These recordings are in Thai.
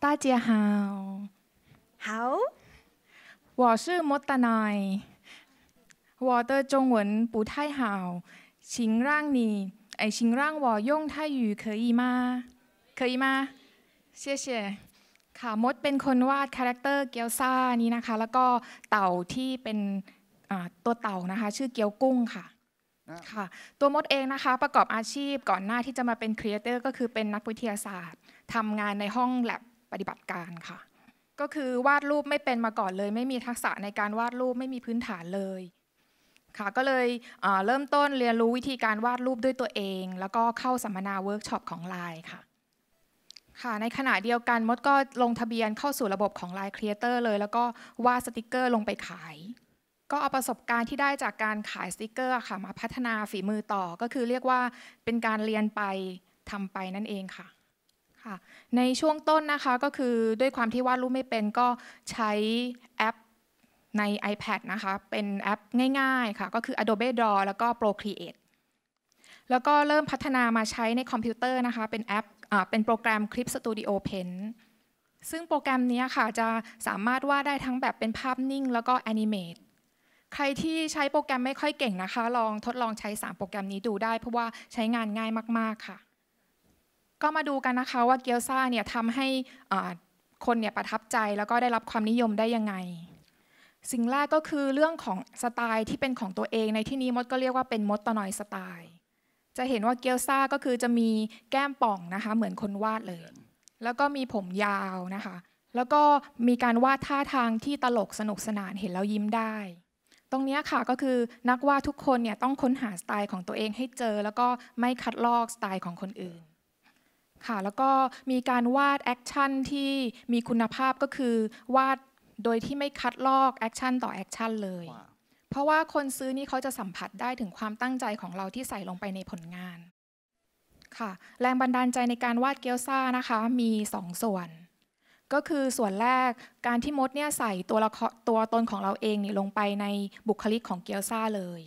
大家好，好，我是มด奈，นย我的中文不太好，请让你哎，请让我用泰语可以吗？可以吗？谢谢。ค่ะมดเป็นคนวาดคาแรคเตอร์เกียวซ่านี้นะคะแล้วก็เต่าที่เป็นตัวเต่านะคะชื่อเกียวกุ้งค่ะค่ะ ตัวมดเองนะคะประกอบอาชีพก่อนหน้าที่จะมาเป็นครีเอเตอร์ก็คือเป็นนักวิทยาศาสตร์ทำงานในห้องแลบปฏิบัติการค่ะ ก็คือวาดรูปไม่เป็นมาก่อนเลย ไม่มีทักษะในการวาดรูปไม่มีพื้นฐานเลย ค่ะก็เลยเริ่มต้นเรียนรู้วิธีการวาดรูปด้วยตัวเอง แล้วก็เข้าสัมมนาเวิร์กช็อปของไลน์ค่ะ ค่ะในขณะเดียวกันมดก็ลงทะเบียนเข้าสู่ระบบของไลน์ครีเอเตอร์เลย แล้วก็วาดสติกเกอร์ลงไปขาย ก็เอาประสบการณ์ที่ได้จากการขายสติกเกอร์ค่ะมาพัฒนาฝีมือต่อก็คือเรียกว่าเป็นการเรียนไปทำไปนั่นเองค่ะค่ะในช่วงต้นนะคะก็คือด้วยความที่วาดรูปไม่เป็นก็ใช้แอปใน iPad นะคะเป็นแอปง่ายๆค่ะก็คือ Adobe Draw แล้วก็ Procreate แล้วก็เริ่มพัฒนามาใช้ในคอมพิวเตอร์นะคะเป็นแอปเป็นโปรแกรม Clip Studio Paint ซึ่งโปรแกรมนี้ค่ะจะสามารถวาดได้ทั้งแบบเป็นภาพนิ่ง แล้วก็แอนิเมตใครที่ใช้โปรแกรมไม่ค่อยเก่งนะคะ ลองทดลองใช้ 3 โปรแกรมนี้ดูได้ เพราะว่าใช้งานง่ายมากๆค่ะก็มาดูกันนะคะว่าเกี๊ยวซาเนี่ยทำให้คนเนี่ยประทับใจแล้วก็ได้รับความนิยมได้ยังไง สิ่งแรกก็คือเรื่องของสไตล์ที่เป็นของตัวเองในที่นี้มดก็เรียกว่าเป็นมดตะนอยสไตล์ จะเห็นว่าเกี๊ยวซาก็คือจะมีแก้มป่องนะคะเหมือนคนวาดเลย แล้วก็มีผมยาวนะคะ แล้วก็มีการวาดท่าทางที่ตลกสนุกสนานเห็นแล้วยิ้มได้ ตรงนี้ค่ะก็คือนักวาดทุกคนเนี่ยต้องค้นหาสไตล์ของตัวเองให้เจอ แล้วก็ไม่คัดลอกสไตล์ของคนอื่นค่ะแล้วก็มีการวาดแอคชั่นที่มีคุณภาพก็คือวาด โดยที่ไม่คัดลอกแอคชั่นต่อแอคชั่นเลย เพราะว่าคนซื้อนี่เขาจะสัมผัสได้ถึงความตั้งใจของเราที่ใส่ลงไปในผลงานค่ะแรงบันดาลใจในการวาดเกียวซ่านะคะมี2สส่วน ก็คือส่วนแรกการที่มดเนี่ยใส่ตัวละครตัวตนของเราเองนี่ลงไปในบุคลิกของเกียวซ่าเลย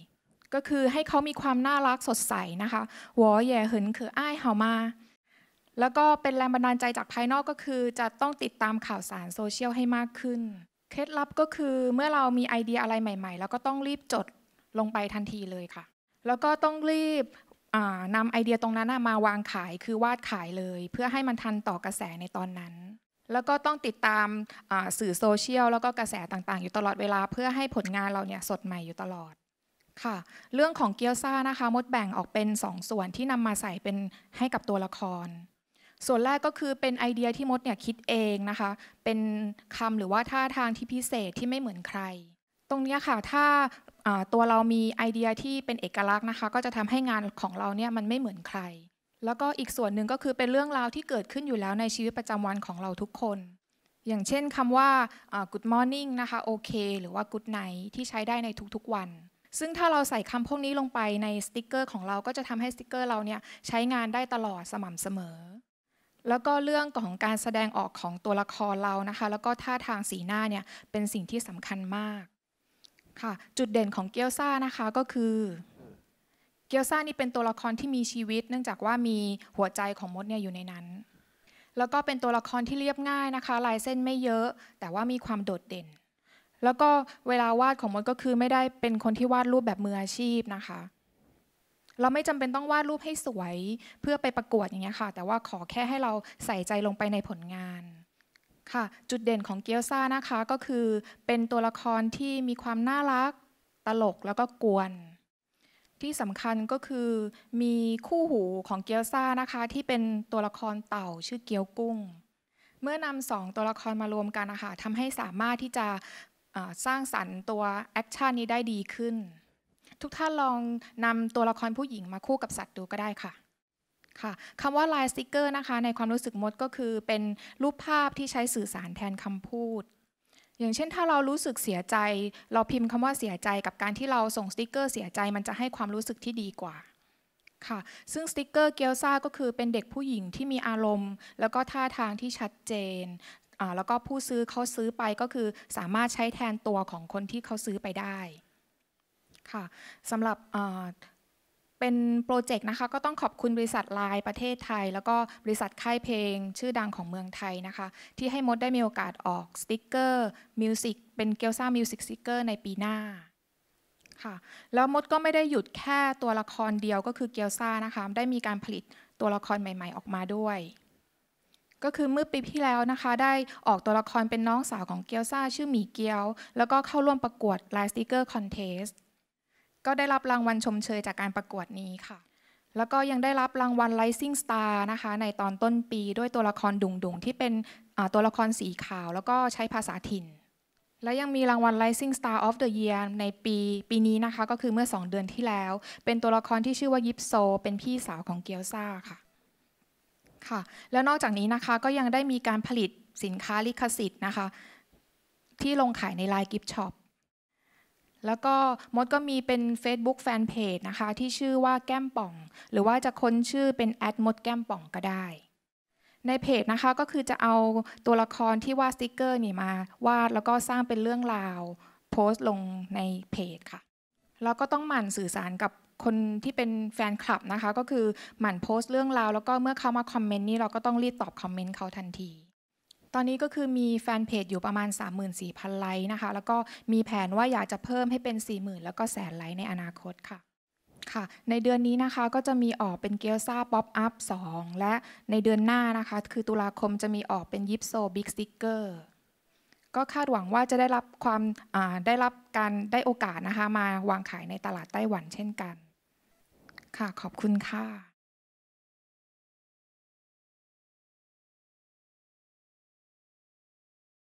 ก็คือให้เขามีความน่ารักสดใสนะคะหัวแย่เหินคืออ้ายเห่ามาแล้วก็เป็นแรงบันดาลใจจากภายนอกก็คือ จะต้องติดตามข่าวสารโซเชียลให้มากขึ้น เคล็ดลับก็คือเมื่อเรามีไอเดียอะไรใหม่ๆ แล้วก็ต้องรีบจดลงไปทันทีเลยค่ะ แล้วก็ต้องรีบนำไอเดียตรงนั้นมาวางขายคือวาดขายเลย เพื่อให้มันทันต่อกระแสในตอนนั้น แล้วก็ต้องติดตามสื่อโซเชียลแล้วก็กระแสต่างๆ อยู่ตลอดเวลาเพื่อให้ผลงานเราเนี่ยสดใหม่อยู่ตลอดค่ะ เรื่องของเกียวซ่านะคะมดแบ่งออกเป็น 2สส่วนที่นำมาใส่เป็นให้กับตัวละครส่วนแรกก็คือเป็นไอเดียที่มดเนี่ยคิดเองนะคะเป็นคำหรือว่าท่าทางที่พิเศษที่ไม่เหมือนใคร ตรงนี้ค่ะถ้าตัวเรามีไอเดียที่เป็นเอกลักษณ์นะคะก็จะทำให้งานของเราเนี่ยมันไม่เหมือนใคร แล้วก็อีกส่วนหนึ่งก็คือเป็นเรื่องราวที่เกิดขึ้นอยู่แล้วในชีวิตประจำวันของเราทุกคน อย่างเช่นคำว่า good morning นะคะโอเคหรือว่า good night ที่ใช้ได้ในทุกๆวันซึ่งถ้าเราใส่คำพวกนี้ลงไปในสติกเกอร์ของเราก็จะทำให้สติกเกอร์เราเนี่ยใช้งานได้ตลอดสม่ำเสมอแล้วก็เรื่องของการแสดงออกของตัวละครเรานะคะ แล้วก็ท่าทางสีหน้าเนี่ยเป็นสิ่งที่สำคัญมาก ค่ะ จุดเด่นของเกียวซ่านะคะก็คือ เกียวซ่านี่เป็นตัวละครที่มีชีวิต เนื่องจากว่ามีหัวใจของมดเนี่ยอยู่ในนั้น แล้วก็เป็นตัวละครที่เรียบง่ายนะคะ ลายเส้นไม่เยอะ แต่ว่ามีความโดดเด่น แล้วก็เวลาวาดของมดก็คือไม่ได้เป็นคนที่วาดรูปแบบมืออาชีพนะคะเราไม่จำเป็นต้องวาดรูปให้สวยเพื่อไปประกวดอย่างเงี้ยค่ะ แต่ว่าขอแค่ให้เราใส่ใจลงไปในผลงานค่ะ จุดเด่นของเกียวซ่านะคะก็คือเป็นตัวละครที่มีความน่ารักตลกแล้วก็กวน ที่สำคัญก็คือ มีคู่หูของเกียวซ่านะคะ ที่เป็นตัวละครเต่าชื่อเกียวกุ้ง เมื่อนำสองตัวละครมารวมกันนะคะทำให้สามารถที่จะสร้างสรรค์ตัวแอคชั่นนี้ได้ดีขึ้นทุกท่านลองนำตัวละครผู้หญิงมาคู่กับสัตว์ดูก็ได้ค่ะค่ะคำว่าลายสติกเกอร์นะคะในความรู้สึกมดก็คือเป็นรูปภาพที่ใช้สื่อสารแทนคำพูด อย่างเช่นถ้าเรารู้สึกเสียใจ เราพิมพ์คำว่าเสียใจกับการที่เราส่งสติกเกอร์เสียใจมันจะให้ความรู้สึกที่ดีกว่าค่ะซึ่งสติกเกอร์เกียวซาก็คือเป็นเด็กผู้หญิงที่มีอารมณ์ แล้วก็ท่าทางที่ชัดเจนแล้วก็ผู้ซื้อเขาซื้อไปก็คือ สามารถใช้แทนตัวของคนที่เขาซื้อไปได้ค่ะสำหรับเป็นโปรเจกต์นะคะก็ต้องขอบคุณบริษัทไลน์ประเทศไทย แล้วก็บริษัทค่ายเพลงชื่อดังของเมืองไทยนะคะที่ให้มดได้มีโอกาสออกสติ๊กเกอร์มิวสิกเป็นเกลซ่ามิวสิกสติ๊กเกอร์ในปีหน้าค่ะแล้วมดก็ไม่ได้หยุดแค่ตัวละครเดียวก็คือเกียวซ่านะคะได้มีการผลิตตัวละครใหม่ ๆ ออกมาด้วย ก็คือเมื่อปีที่แล้วนะคะได้ออกตัวละครเป็นน้องสาวของเกียวซ่า ชื่อหมีเกียว แล้วก็เข้าร่วมประกวดไลน์สติ๊กเกอร์คอนเทสตก็ได้รับรางวัลชมเชยจากการประกวดนี้ค่ะ แล้วก็ยังได้รับรางวัล Rising Star นะคะ ในตอนต้นปีด้วยตัวละครดุงดุงที่เป็นตัวละครสีขาว แล้วก็ใช้ภาษาถิ่น และยังมีรางวัล Rising Star of the Year ในปีปีนี้นะคะ ก็คือเมื่อ 2 เดือนที่แล้ว เป็นตัวละครที่ชื่อว่ายิปโซ เป็นพี่สาวของเกียวซาค่ะ ค่ะ แล้วนอกจากนี้นะคะก็ยังได้มีการผลิตสินค้าลิขสิทธิ์นะคะ ที่ลงขายในไลน์กิฟช็อปแล้วก็มดก็มีเป็น Facebook Fanpage นะคะที่ชื่อว่าแก้มป่อง หรือว่าจะค้นชื่อเป็นแอดมดแก้มป่องก็ได้ ในเพจนะคะก็คือจะเอาตัวละครที่วาดสติกเกอร์นี่มาวาดแล้วก็สร้างเป็นเรื่องราวโพสต์ลงในเพจค่ะแล้วก็ต้องหมั่นสื่อสารกับคนที่เป็นแฟนคลับนะคะก็คือหมั่นโพสต์เรื่องราว แล้วก็เมื่อเขามาคอมเมนต์นี่เราก็ต้องรีบตอบคอมเมนต์เขาทันทีตอนนี้ก็คือมีแฟนเพจอยู่ประมาณ34,000ไลค์นะคะ แล้วก็มีแผนว่าอยากจะเพิ่มให้เป็น 40,000แล้วก็แสนไลค์ในอนาคตค่ะ ค่ะ ในเดือนนี้นะคะก็จะมีออกเป็นเกียวซาป๊อปอัพ2และในเดือนหน้านะคะคือตุลาคมจะมีออกเป็นยิปโซบิ๊กสติ๊กเกอร์ก็คาดหวังว่าจะได้รับความได้รับการได้โอกาสนะคะ มาวางขายในตลาดไต้หวันเช่นกัน ค่ะขอบคุณค่ะ